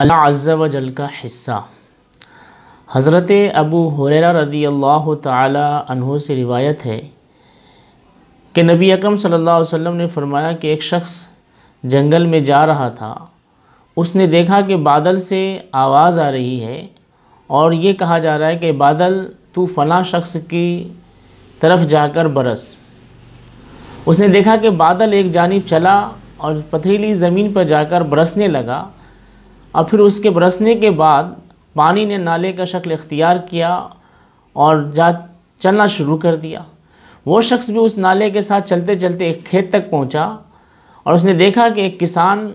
अल्लाह अज़्ज़ वजल का हिस्सा हज़रत अबू हुररा रदी अल्लाह तहों से रिवायत है कि नबी अकरम सल्लल्लाहु अलैहि वसल्लम ने फरमाया कि एक शख़्स जंगल में जा रहा था उसने देखा कि बादल से आवाज़ आ रही है और ये कहा जा रहा है कि बादल तू फ़लाँ शख्स की तरफ जाकर बरस उसने देखा कि बादल एक जानब चला और पथरीली ज़मीन पर जाकर बरसने लगा और फिर उसके बरसने के बाद पानी ने नाले का शक्ल इख्तियार किया और जा चलना शुरू कर दिया वो शख्स भी उस नाले के साथ चलते चलते एक खेत तक पहुंचा और उसने देखा कि एक किसान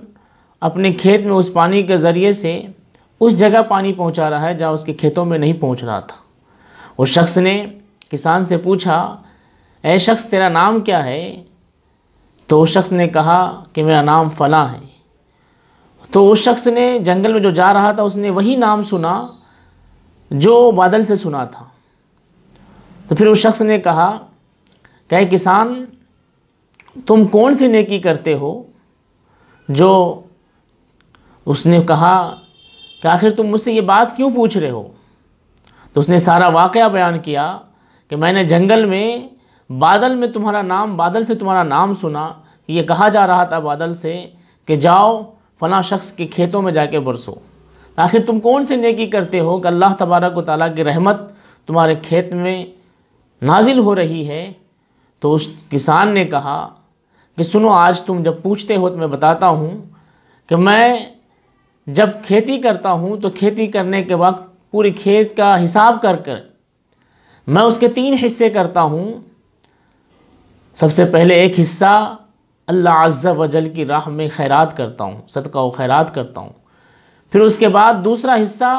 अपने खेत में उस पानी के ज़रिए से उस जगह पानी पहुंचा रहा है जहां उसके खेतों में नहीं पहुंच रहा था उस शख्स ने किसान से पूछा ऐ शख्स तेरा नाम क्या है तो उस शख्स ने कहा कि मेरा नाम फ़ला है तो उस शख्स ने जंगल में जो जा रहा था उसने वही नाम सुना जो बादल से सुना था तो फिर उस शख्स ने कहा कह किसान तुम कौन सी नेकी करते हो जो उसने कहा कि आखिर तुम मुझसे ये बात क्यों पूछ रहे हो तो उसने सारा वाक़ बयान किया कि मैंने जंगल में बादल में तुम्हारा नाम बादल से तुम्हारा नाम सुना ये कहा जा रहा था बादल से कि जाओ फ़ला शख्स के खेतों में जाके बरसो तो आखिर तुम कौन सी नेकी करते हो कि अल्लाह तबारक ताली की रहमत तुम्हारे खेत में नाजिल हो रही है तो उस किसान ने कहा कि सुनो आज तुम जब पूछते हो तो मैं बताता हूँ कि मैं जब खेती करता हूँ तो खेती करने के वक्त पूरी खेत का हिसाब कर कर मैं उसके तीन हिस्से करता हूँ सबसे पहले एक हिस्सा अल्लाह अज्जा वजल की राह में खैरात करता हूँ सदका व खैरात करता हूँ फिर उसके बाद दूसरा हिस्सा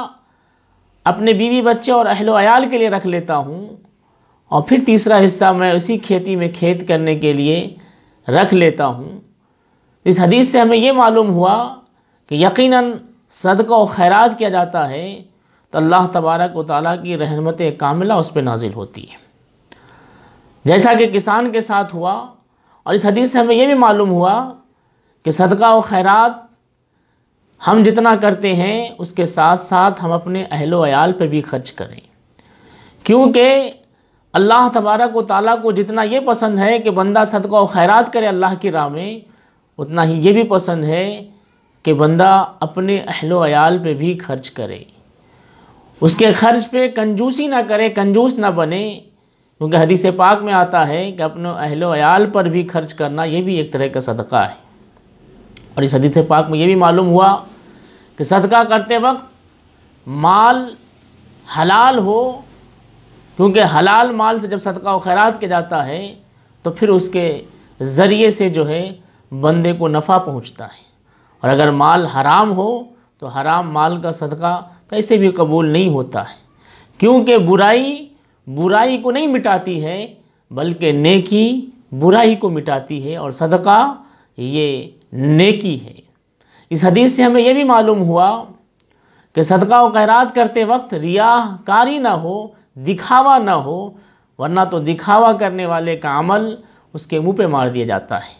अपने बीवी बच्चे और अहलो अयाल के लिए रख लेता हूँ और फिर तीसरा हिस्सा मैं उसी खेती में खेत करने के लिए रख लेता हूँ इस हदीस से हमें ये मालूम हुआ कि यकीनन सदका व खैरात किया जाता है तो अल्लाह तबारक व ताली की रहमत कामिला उस पर नाजिल होती है जैसा कि किसान के साथ हुआ और इस हदीस से हमें यह भी मालूम हुआ कि सदका व खैरात हम जितना करते हैं उसके साथ साथ हम अपने अहलोयाल पर भी खर्च करें क्योंकि अल्लाह तबारक व ताली को जितना ये पसंद है कि बंदा सदका व खैरात करे अल्लाह की राह में उतना ही ये भी पसंद है कि बंदा अपने अहलोयाल पर भी खर्च करे उसके खर्च पे कंजूसी ना करे कंजूस ना बने क्योंकि हदीस पाक में आता है कि अपने अहल वयाल पर भी खर्च करना ये भी एक तरह का सदका है और इस हदीस पाक में ये भी मालूम हुआ कि सदका करते वक्त माल हलाल हो क्योंकि हलाल माल से जब सदका व खैरात किया जाता है तो फिर उसके ज़रिए से जो है बंदे को नफ़ा पहुंचता है और अगर माल हराम हो तो हराम माल का सदका कैसे भी कबूल नहीं होता है क्योंकि बुराई बुराई को नहीं मिटाती है बल्कि नेकी बुराई को मिटाती है और सदका ये नेकी है इस हदीस से हमें यह भी मालूम हुआ कि सदका व खैरात करते वक्त रियाकारी ना हो दिखावा ना हो वरना तो दिखावा करने वाले का अमल उसके मुंह पे मार दिया जाता है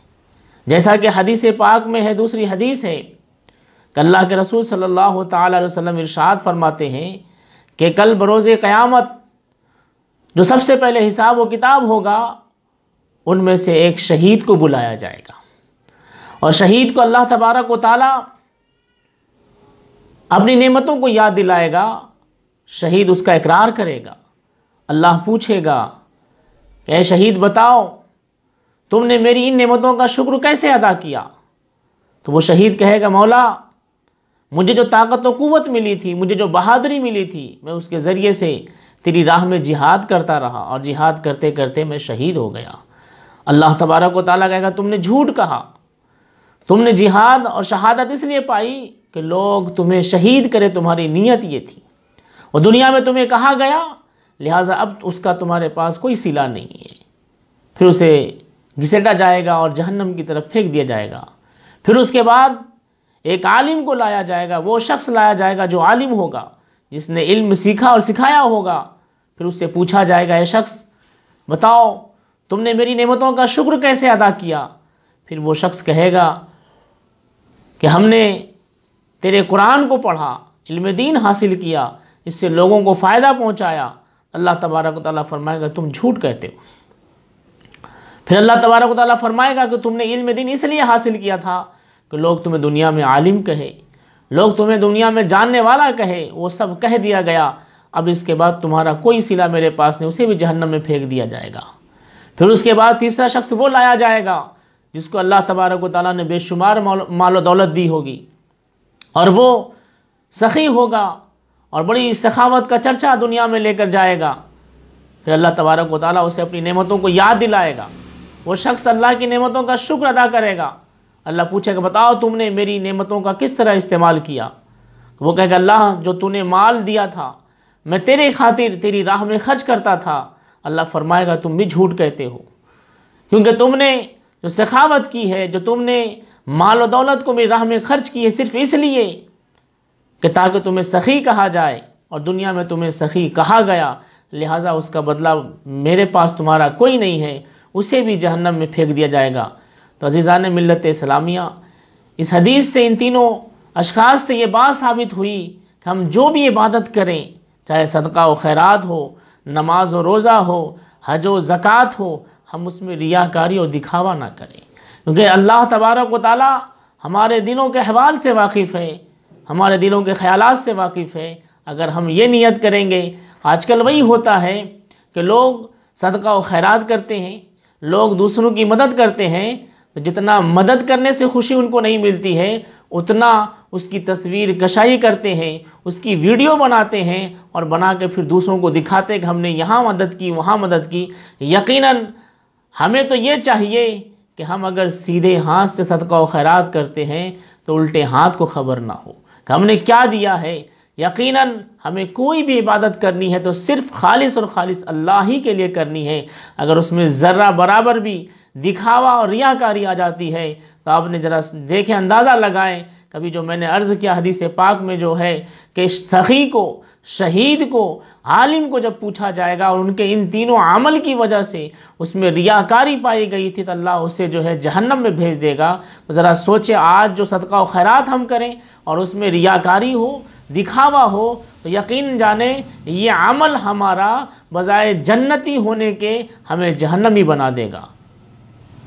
जैसा कि हदीस पाक में है दूसरी हदीस है कि अल्लाह के रसूल सल्लल्लाहु अलैहि वसल्लम इरशाद फरमाते हैं कि कल बरोज़ क़यामत जो सबसे पहले हिसाब व किताब होगा उनमें से एक शहीद को बुलाया जाएगा और शहीद को अल्लाह तबारक व ताला अपनी नेमतों को याद दिलाएगा शहीद उसका इकरार करेगा अल्लाह पूछेगा कि शहीद बताओ तुमने मेरी इन नेमतों का शुक्र कैसे अदा किया तो वो शहीद कहेगा मौला मुझे जो ताकत व क़वत मिली थी मुझे जो बहादुरी मिली थी मैं उसके ज़रिए से तेरी राह में जिहाद करता रहा और जिहाद करते करते मैं शहीद हो गया अल्लाह तबारा को ताला कहेगा तुमने झूठ कहा तुमने जिहाद और शहादत इसलिए पाई कि लोग तुम्हें शहीद करें तुम्हारी नीयत ये थी और दुनिया में तुम्हें कहा गया लिहाजा अब उसका तुम्हारे पास कोई सिला नहीं है फिर उसे घिसटा जाएगा और जहन्नम की तरफ फेंक दिया जाएगा फिर उसके बाद एक आलिम को लाया जाएगा वो शख्स लाया जाएगा जो आलिम होगा जिसने इल्म सीखा और सिखाया होगा फिर उससे पूछा जाएगा ये शख्स बताओ तुमने मेरी नेमतों का शुक्र कैसे अदा किया फिर वो शख्स कहेगा कि हमने तेरे कुरान को पढ़ा इल्म दीन हासिल किया इससे लोगों को फ़ायदा पहुंचाया अल्लाह तबारक ताली फरमाएगा तुम झूठ कहते हो फिर अल्लाह तबारक ताली फरमाएगा कि तुमने इल्म दिन इसलिए हासिल किया था कि लोग तुम्हें दुनिया में आलिम कहे लोग तुम्हें दुनिया में जानने वाला कहे वो सब कह दिया गया अब इसके बाद तुम्हारा कोई सिला मेरे पास नहीं उसे भी जहन्नम में फेंक दिया जाएगा फिर उसके बाद तीसरा शख्स वो लाया जाएगा जिसको अल्लाह तबारक ताली ने बेशुमार मालो दौलत दी होगी और वो सखी होगा और बड़ी सखावत का चर्चा दुनिया में लेकर जाएगा फिर अल्लाह तबारक ताली उसे अपनी नेमतों को याद दिलाएगा वो शख्स अल्लाह की नेमतों का शुक्र अदा करेगा अल्लाह पूछा कि बताओ तुमने मेरी नेमतों का किस तरह इस्तेमाल किया तो वो कहेगा अल्लाह जो तूने माल दिया था मैं तेरे खातिर तेरी राह में खर्च करता था अल्लाह फरमाएगा तुम भी झूठ कहते हो क्योंकि तुमने जो सखावत की है जो तुमने माल और दौलत को मेरी राह में खर्च की है सिर्फ इसलिए कि ताकि तुम्हें सखी कहा जाए और दुनिया में तुम्हें सखी कहा गया लिहाजा उसका बदला मेरे पास तुम्हारा कोई नहीं है उसे भी जहन्नम में फेंक दिया जाएगा तो अजीज़ान मिलत इस्लामिया इस हदीस से इन तीनों अशखास से ये बात साबित हुई कि हम जो भी इबादत करें चाहे सदका व खैरात हो नमाज व रोज़ा हो हज व ज़क़़त हो हम उसमें रियाकारी और दिखावा ना करें क्योंकि अल्लाह तबारक व ताली हमारे दिलों के अहवाल से वाकिफ़ है हमारे दिलों के ख्याल से वाकिफ़ है अगर हम ये नियत करेंगे आजकल वही होता है कि लोग सदका व खैरात करते हैं लोग दूसरों की मदद करते हैं तो जितना मदद करने से खुशी उनको नहीं मिलती है उतना उसकी तस्वीर कशाई करते हैं उसकी वीडियो बनाते हैं और बना के फिर दूसरों को दिखाते कि हमने यहाँ मदद की वहाँ मदद की यकीनन हमें तो ये चाहिए कि हम अगर सीधे हाथ से सदका व खैरात करते हैं तो उल्टे हाथ को खबर ना हो कि हमने क्या दिया है यकीनन हमें कोई भी इबादत करनी है तो सिर्फ़ खालिस और खालिस अल्लाह ही के लिए करनी है अगर उसमें ज़र्रा बराबर भी दिखावा और रियाकारी आ जाती है तो आपने ज़रा देखें अंदाज़ा लगाएं कभी जो मैंने अर्ज़ किया हदीस पाक में जो है कि सखी को शहीद को आलिम को जब पूछा जाएगा और उनके इन तीनों अमल की वजह से उसमें रियाकारी पाई गई थी तो अल्लाह उसे जो है जहन्नम में भेज देगा तो ज़रा सोचे आज जो सदका व खैरात हम करें और उसमें रियाकारी हो दिखावा हो तो यकीन जाने ये अमल हमारा बजाय जन्नती होने के हमें जहन्नमी बना देगा